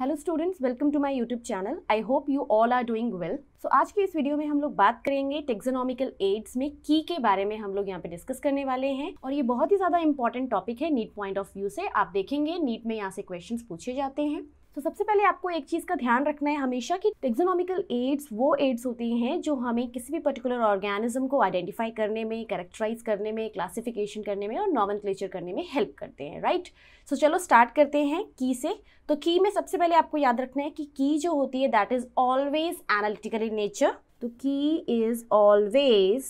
Hello students welcome to my YouTube channel I hope you all are doing well so आज के इस video में हम लोग बात करेंगे टेक्सोनॉमिकल एड्स में की के बारे में हम लोग यहाँ पे डिस्कस करने वाले हैं और ये बहुत ही ज़्यादा इंपॉर्टेंट टॉपिक है नीट पॉइंट ऑफ व्यू से आप देखेंगे नीट में यहाँ से क्वेश्चन पूछे जाते हैं तो सबसे पहले आपको एक चीज़ का ध्यान रखना है हमेशा कि टेक्सोनॉमिकल एड्स वो एड्स होती हैं जो हमें किसी भी पर्टिकुलर ऑर्गेनिज्म को आइडेंटिफाई करने में करेक्टराइज करने में क्लासिफिकेशन करने में और नॉमन करने में हेल्प करते हैं राइट सो so, चलो स्टार्ट करते हैं की से तो की में सबसे पहले आपको याद रखना है कि की जो होती है that is always analytical in nature तो key is always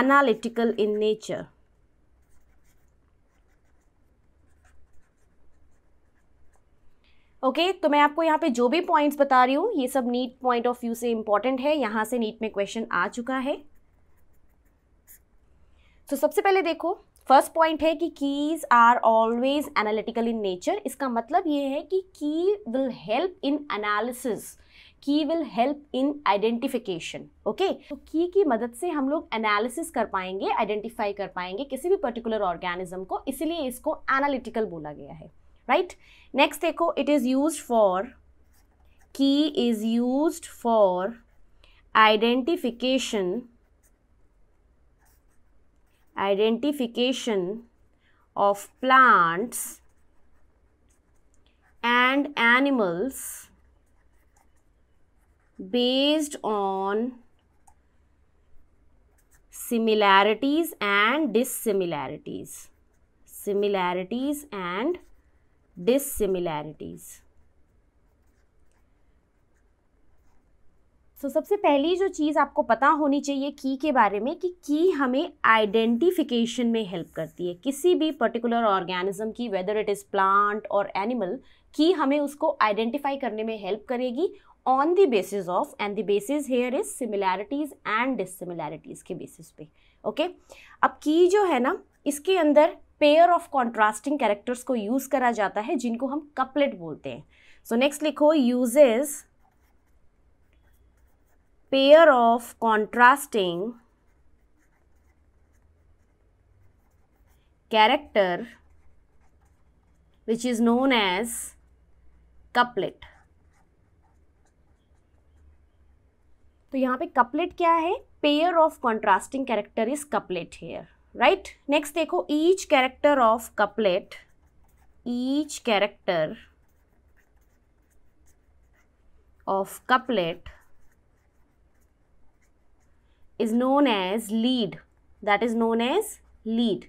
analytical in nature okay okay, तो मैं आपको यहाँ पे जो भी पॉइंट्स बता रही हूँ ये सब नीट पॉइंट ऑफ व्यू से इम्पॉर्टेंट है यहाँ से नीट में क्वेश्चन आ चुका है तो so, सबसे पहले देखो फर्स्ट पॉइंट है कि keys are always analytical in nature इसका मतलब ये है कि key will help in analysis key will help in identification okay तो की की मदद से हम लोग एनालिसिस कर पाएंगे आइडेंटिफाई कर पाएंगे किसी भी पर्टिकुलर ऑर्गेनिज्म को इसलिए इसको एनालिटिकल बोला गया है right next देखो it is used for key is used for identification identification of plants and animals based on similarities and dissimilarities similarities and dissimilarities so so, सबसे पहली जो चीज़ आपको पता होनी चाहिए की के बारे में कि की हमें आइडेंटिफिकेशन में हेल्प करती है किसी भी पर्टिकुलर ऑर्गेनिज्म की वेदर इट इज़ प्लांट और एनिमल की हमें उसको आइडेंटिफाई करने में हेल्प करेगी on the basis of and the basis here is similarities and dissimilarities के बेसिस पे ओके okay? अब की जो है ना इसके अंदर पेयर ऑफ कॉन्ट्रास्टिंग कैरेक्टर्स को यूज करा जाता है जिनको हम कपलेट बोलते हैं सो so, नेक्स्ट लिखो uses pair of contrasting character which is known as couplet तो यहां पे कपलेट क्या है pair of contrasting character is couplet here Right. Next, देखो each character of couplet. Each character of couplet is known as lead that is known as lead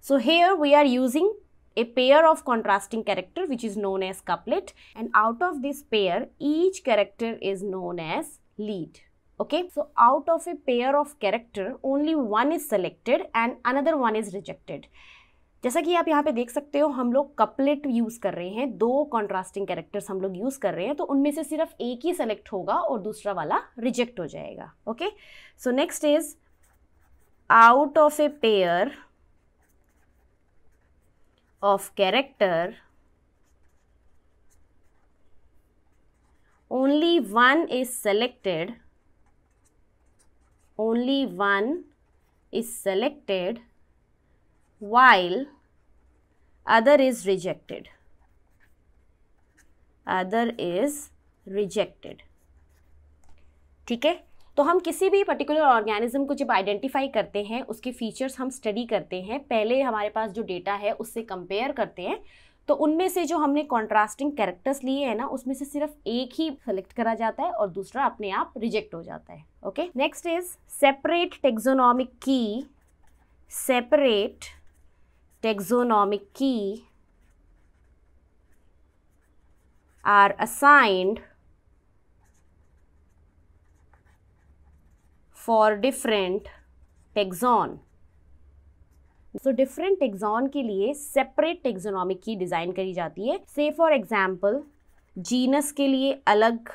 so here we are using a pair of contrasting character which is known as couplet and out of this pair each character is known as lead okay so out of a pair of character only one is selected and another one is rejected जैसा कि आप यहाँ पे देख सकते हो हम लोग कपलेट यूज़ कर रहे हैं दो कॉन्ट्रास्टिंग कैरेक्टर्स हम लोग यूज़ कर रहे हैं तो उनमें से सिर्फ एक ही सेलेक्ट होगा और दूसरा वाला रिजेक्ट हो जाएगा okay so next is out of a pair of character only one is selected only one is selected while other is rejected other is rejected ठीक है तो हम किसी भी पर्टिकुलर ऑर्गेनिज्म को जब आइडेंटिफाई करते हैं उसके फीचर्स हम स्टडी करते हैं पहले हमारे पास जो डेटा है उससे कंपेयर करते हैं तो उनमें से जो हमने कॉन्ट्रास्टिंग कैरेक्टर्स लिए हैं ना उसमें से सिर्फ एक ही सेलेक्ट करा जाता है और दूसरा अपने आप रिजेक्ट हो जाता है okay next is separate taxonomic key separate taxonomic key are assigned for different taxon so different taxon के लिए सेपरेट टेक्जोनॉमिक की डिज़ाइन करी जाती है से फॉर एग्जाम्पल जीनस के लिए अलग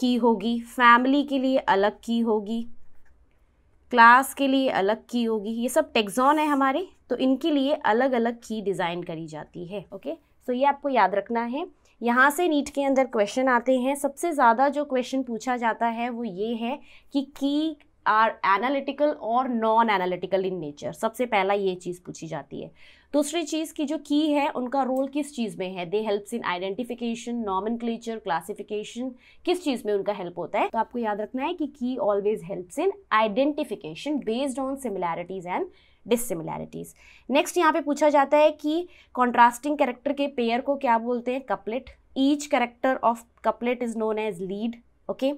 की होगी फैमिली के लिए अलग की होगी क्लास के लिए अलग की होगी ये सब टेक्सॉन है हमारे तो इनके लिए अलग अलग की डिज़ाइन करी जाती है ओके सो so, ये आपको याद रखना है यहाँ से नीट के अंदर क्वेश्चन आते हैं सबसे ज़्यादा जो क्वेश्चन पूछा जाता है वो ये है कि की आर एनालिटिकल और नॉन एनालिटिकल इन नेचर सबसे पहला ये चीज़ पूछी जाती है दूसरी चीज़ की जो की है उनका रोल किस चीज़ में है they helps in identification nomenclature classification किस चीज़ में उनका हेल्प होता है तो आपको याद रखना है कि key always helps in identification based on similarities and dissimilarities next यहाँ पे पूछा जाता है कि कॉन्ट्रास्टिंग कैरेक्टर के पेयर को क्या बोलते हैं couplet each character of couplet is known as lead okay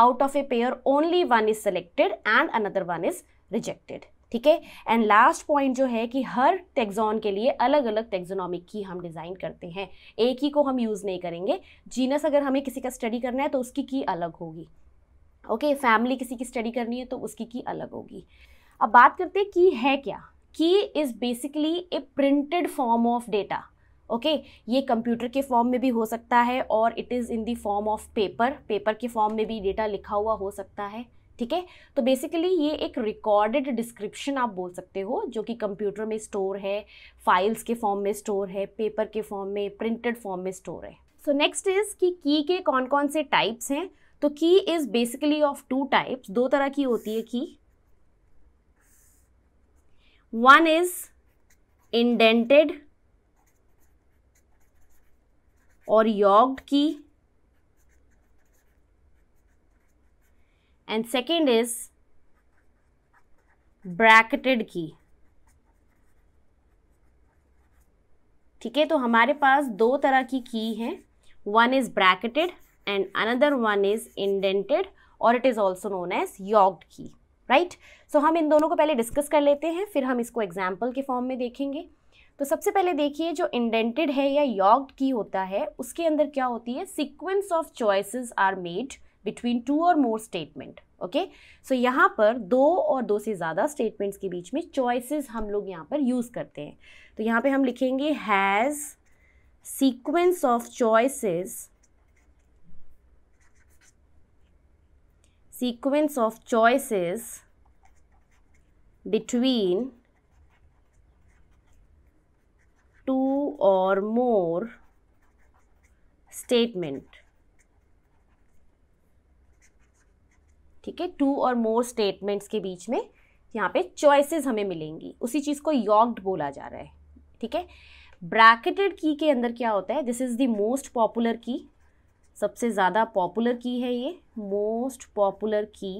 out of a pair only one is selected and another one is rejected ठीक है एंड लास्ट पॉइंट जो है कि हर टेक्जोन के लिए अलग अलग टेक्जोनॉमिक की हम डिज़ाइन करते हैं एक ही को हम यूज़ नहीं करेंगे जीनस अगर हमें किसी का स्टडी करना है तो उसकी की अलग होगी ओके okay, फैमिली किसी की स्टडी करनी है तो उसकी की अलग होगी अब बात करते हैं की है क्या key is basically a printed form of data okay okay? ये कंप्यूटर के फॉर्म में भी हो सकता है और it is in the form of paper paper के फॉर्म में भी डेटा लिखा हुआ हो सकता है ठीक है तो बेसिकली ये एक रिकॉर्डेड डिस्क्रिप्शन आप बोल सकते हो जो कि कंप्यूटर में स्टोर है फाइल्स के फॉर्म में स्टोर है पेपर के फॉर्म में प्रिंटेड फॉर्म में स्टोर है सो नेक्स्ट इज़ कि की के कौन कौन से टाइप्स हैं तो key is basically of two types दो तरह की होती है की वन इज़ इंडेंटेड और योग की एंड सेकेंड इज ब्रैकेटेड की ठीक है तो हमारे पास दो तरह की की है one is bracketed and another one is indented और it is also known as yoked key right so हम इन दोनों को पहले डिस्कस कर लेते हैं फिर हम इसको एग्जाम्पल के फॉर्म में देखेंगे तो सबसे पहले देखिए जो इंडेंटेड है या यॉक्ड की होता है उसके अंदर क्या होती है sequence of choices are made between two or more statement okay so यहाँ पर दो और दो से ज़्यादा स्टेटमेंट्स के बीच में चॉइसिस हम लोग यहाँ पर यूज़ करते हैं तो यहाँ पे हम लिखेंगे has sequence of choices sequence of choices between two or more statement ठीक है टू और मोर स्टेटमेंट्स के बीच में यहाँ पे चॉइसेस हमें मिलेंगी उसी चीज़ को यॉक्ड बोला जा रहा है ठीक है ब्रैकेटेड की के अंदर क्या होता है this is the most popular key सबसे ज़्यादा पॉपुलर की है ये मोस्ट पॉपुलर की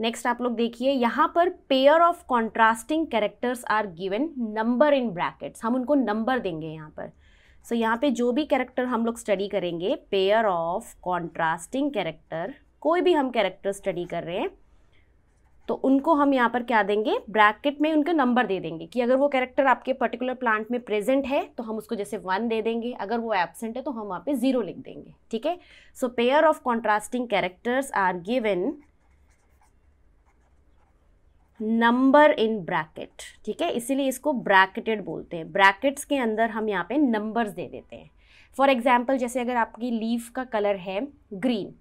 नेक्स्ट आप लोग देखिए यहाँ पर pair of contrasting characters are given number in brackets हम उनको नंबर देंगे यहाँ पर सो so, यहाँ पे जो भी कैरेक्टर हम लोग स्टडी करेंगे पेयर ऑफ कॉन्ट्रास्टिंग कैरेक्टर कोई भी हम कैरेक्टर स्टडी कर रहे हैं तो उनको हम यहाँ पर क्या देंगे ब्रैकेट में उनका नंबर दे देंगे कि अगर वो कैरेक्टर आपके पर्टिकुलर प्लांट में प्रेजेंट है तो हम उसको जैसे वन दे देंगे अगर वो एबसेंट है तो हम वहाँ पे ज़ीरो लिख देंगे ठीक है so pair of contrasting characters are given number in bracket ठीक है इसीलिए इसको ब्रैकेटेड बोलते हैं ब्रैकेट्स के अंदर हम यहाँ पे नंबर्स दे देते हैं फॉर एग्जाम्पल जैसे अगर आपकी लीफ का कलर है ग्रीन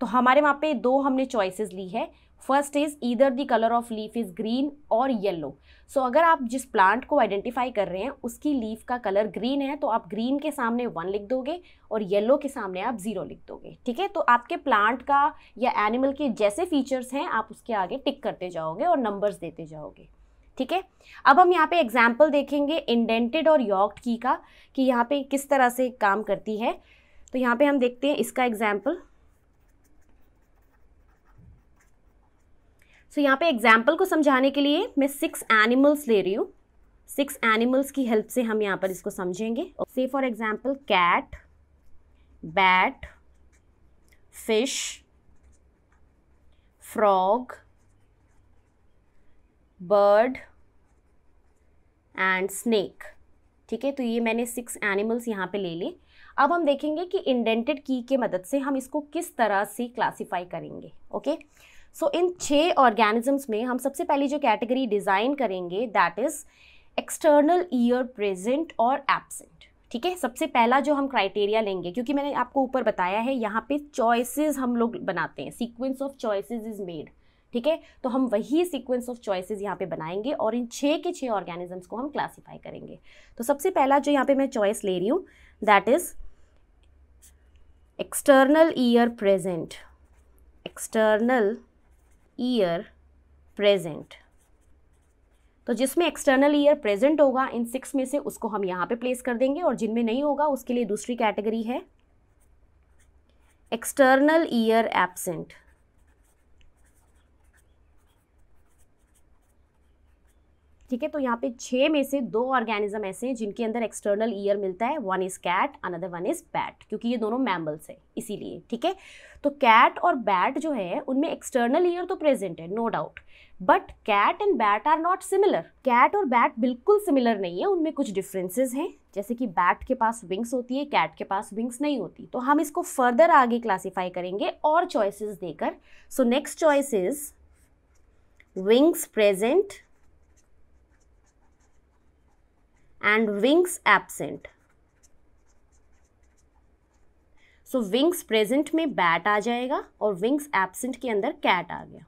तो हमारे वहाँ पे दो हमने चॉइसेस ली है first is either the colour of leaf is green और येलो सो अगर आप जिस प्लांट को आइडेंटिफाई कर रहे हैं उसकी लीफ का कलर ग्रीन है तो आप ग्रीन के सामने वन लिख दोगे और येलो के सामने आप ज़ीरो लिख दोगे ठीक है तो आपके प्लांट का या एनिमल के जैसे फीचर्स हैं आप उसके आगे टिक करते जाओगे और नंबर्स देते जाओगे ठीक है अब हम यहाँ पे एग्जाम्पल देखेंगे इंडेंटेड और यॉक्ड की का कि यहाँ पे किस तरह से काम करती है तो यहाँ पे हम देखते हैं इसका एग्जाम्पल सो यहाँ पे एग्जाम्पल को समझाने के लिए मैं सिक्स एनिमल्स ले रही हूँ सिक्स एनिमल्स की हेल्प से हम यहाँ पर इसको समझेंगे से for example cat bat fish frog bird and snake ठीक है तो ये मैंने सिक्स एनिमल्स यहाँ पे ले लिए अब हम देखेंगे कि इंडेंटेड की के मदद से हम इसको किस तरह से क्लासिफाई करेंगे ओके okay? सो इन छः ऑर्गेनिजम्स में हम सबसे पहले जो कैटेगरी डिज़ाइन करेंगे that is external ear present और एबसेंट ठीक है सबसे पहला जो हम क्राइटेरिया लेंगे क्योंकि मैंने आपको ऊपर बताया है यहाँ पे चॉइसेस हम लोग बनाते हैं sequence of choices is made ठीक है तो हम वही सीक्वेंस ऑफ चॉइसेस यहाँ पे बनाएंगे और इन छः के छः ऑर्गेनिजम्स को हम क्लासीफाई करेंगे तो सबसे पहला जो यहाँ पे मैं चॉइस ले रही हूँ that is external ear present external ear present तो जिसमें एक्सटर्नल ईयर प्रेजेंट होगा इन सिक्स में से उसको हम यहाँ पे प्लेस कर देंगे और जिनमें नहीं होगा उसके लिए दूसरी कैटेगरी है एक्सटर्नल ईयर एब्सेंट ठीक है तो यहाँ पे छः में से दो ऑर्गेनिज्म ऐसे हैं जिनके अंदर एक्सटर्नल ईयर मिलता है one is cat another one is bat क्योंकि ये दोनों मैमल्स है इसीलिए ठीक है तो कैट और बैट जो तो है उनमें एक्सटर्नल ईयर तो प्रेजेंट है no doubt but cat and bat are not similar cat और बैट बिल्कुल सिमिलर नहीं है उनमें कुछ डिफरेंसेस हैं जैसे कि बैट के पास विंग्स होती है कैट के पास विंग्स नहीं होती तो हम इसको फर्दर आगे क्लासीफाई करेंगे और चॉइसेस देकर so next choice is wings present and wings absent. So wings present में बैट आ जाएगा और विंग्स absent के अंदर कैट आ गया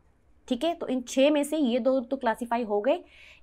ठीक है तो इन छः में से ये दो तो क्लासीफाई हो गए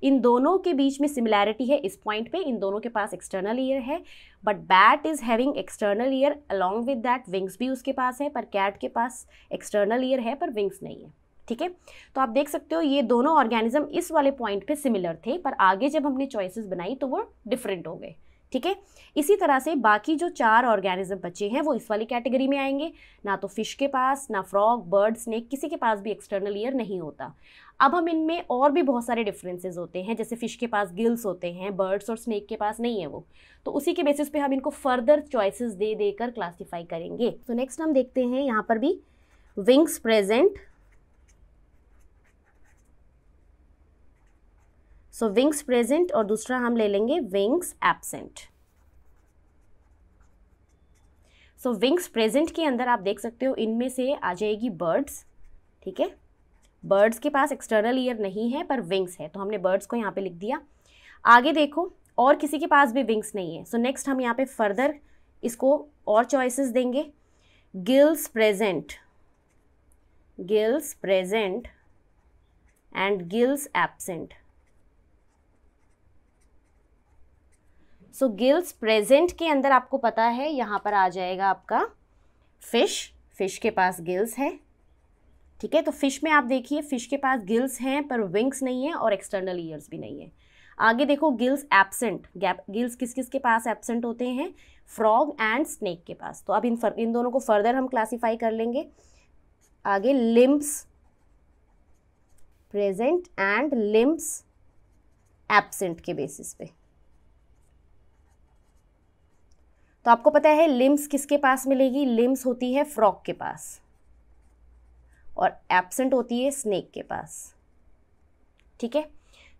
इन दोनों के बीच में सिमिलैरिटी है इस पॉइंट पे इन दोनों के पास एक्सटर्नल ईयर है but bat is having external ear along with that wings भी उसके पास है पर कैट के पास एक्सटर्नल ईयर है पर विंग्स नहीं है ठीक है तो आप देख सकते हो ये दोनों ऑर्गेनिज्म इस वाले पॉइंट पे सिमिलर थे पर आगे जब हमने चॉइसेस बनाई तो वो डिफरेंट हो गए ठीक है इसी तरह से बाकी जो चार ऑर्गेनिज्म बचे हैं वो इस वाली कैटेगरी में आएंगे ना तो फिश के पास ना फ्रॉग बर्ड स्नेक किसी के पास भी एक्सटर्नल ईयर नहीं होता अब हम इनमें और भी बहुत सारे डिफरेंसेस होते हैं जैसे फ़िश के पास गिल्स होते हैं बर्ड्स और स्नेक के पास नहीं है वो तो उसी के बेसिस पे हम इनको फर्दर चॉइसेस दे देकर क्लासीफाई करेंगे तो नेक्स्ट हम देखते हैं यहाँ पर भी wings present so wings present और दूसरा हम ले लेंगे wings absent so wings present के अंदर आप देख सकते हो इनमें से आ जाएगी बर्ड्स ठीक है बर्ड्स के पास एक्सटर्नल ईयर नहीं है पर विंग्स है तो हमने बर्ड्स को यहाँ पे लिख दिया आगे देखो और किसी के पास भी विंग्स नहीं है सो so नेक्स्ट हम यहाँ पे फर्दर इसको और चॉइसेस देंगे gills present gills present and gills absent so gills present के अंदर आपको पता है यहाँ पर आ जाएगा आपका फ़िश फ़िश के पास गिल्स है ठीक है तो फ़िश में आप देखिए फ़िश के पास गिल्स हैं पर विंग्स नहीं है और एक्सटर्नल ईयर्स भी नहीं है आगे देखो गिल्स एबसेंट गैप गिल्स किस किस के पास एबसेंट होते हैं फ्रॉग एंड स्नेक के पास तो अब इन फर, इन दोनों को फर्दर हम क्लासीफाई कर लेंगे आगे limbs present and limbs absent के बेसिस पे तो आपको पता है लिम्स किसके पास मिलेगी लिम्स होती है फ्रॉक के पास और एब्सेंट होती है स्नेक के पास ठीक है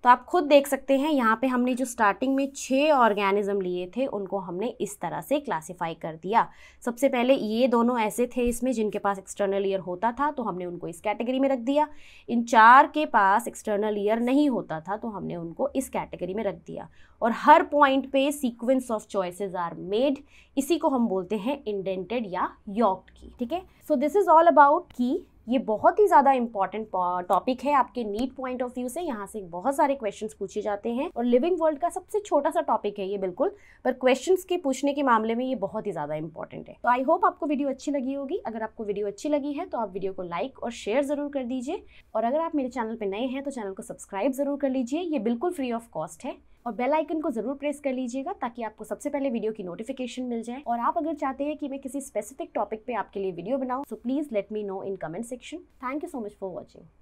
तो आप खुद देख सकते हैं यहाँ पे हमने जो स्टार्टिंग में छः ऑर्गेनिज्म लिए थे उनको हमने इस तरह से क्लासिफाई कर दिया सबसे पहले ये दोनों ऐसे थे इसमें जिनके पास एक्सटर्नल ईयर होता था तो हमने उनको इस कैटेगरी में रख दिया इन चार के पास एक्सटर्नल ईयर नहीं होता था तो हमने उनको इस कैटेगरी में रख दिया और हर पॉइंट पे sequence of choices are made इसी को हम बोलते हैं इंडेंटेड या यॉक्ट की ठीक है so this is all about की ये बहुत ही ज़्यादा इंपॉर्टेंट टॉपिक है आपके नीट पॉइंट ऑफ व्यू से यहाँ से बहुत सारे क्वेश्चन पूछे जाते हैं और लिविंग वर्ल्ड का सबसे छोटा सा टॉपिक है ये बिल्कुल पर क्वेश्चन के पूछने के मामले में ये बहुत ही ज़्यादा इंपॉर्टेंट है तो आई होप आपको वीडियो अच्छी लगी होगी अगर आपको वीडियो अच्छी लगी है तो आप वीडियो को लाइक और शेयर ज़रूर कर दीजिए और अगर आप मेरे चैनल पर नए हैं तो चैनल को सब्सक्राइब ज़रूर कर लीजिए ये बिल्कुल फ्री ऑफ कॉस्ट है और बेल आइकन को जरूर प्रेस कर लीजिएगा ताकि आपको सबसे पहले वीडियो की नोटिफिकेशन मिल जाए और आप अगर चाहते हैं कि मैं किसी स्पेसिफिक टॉपिक पे आपके लिए वीडियो बनाऊं so please let me know in comment section thank you so much for watching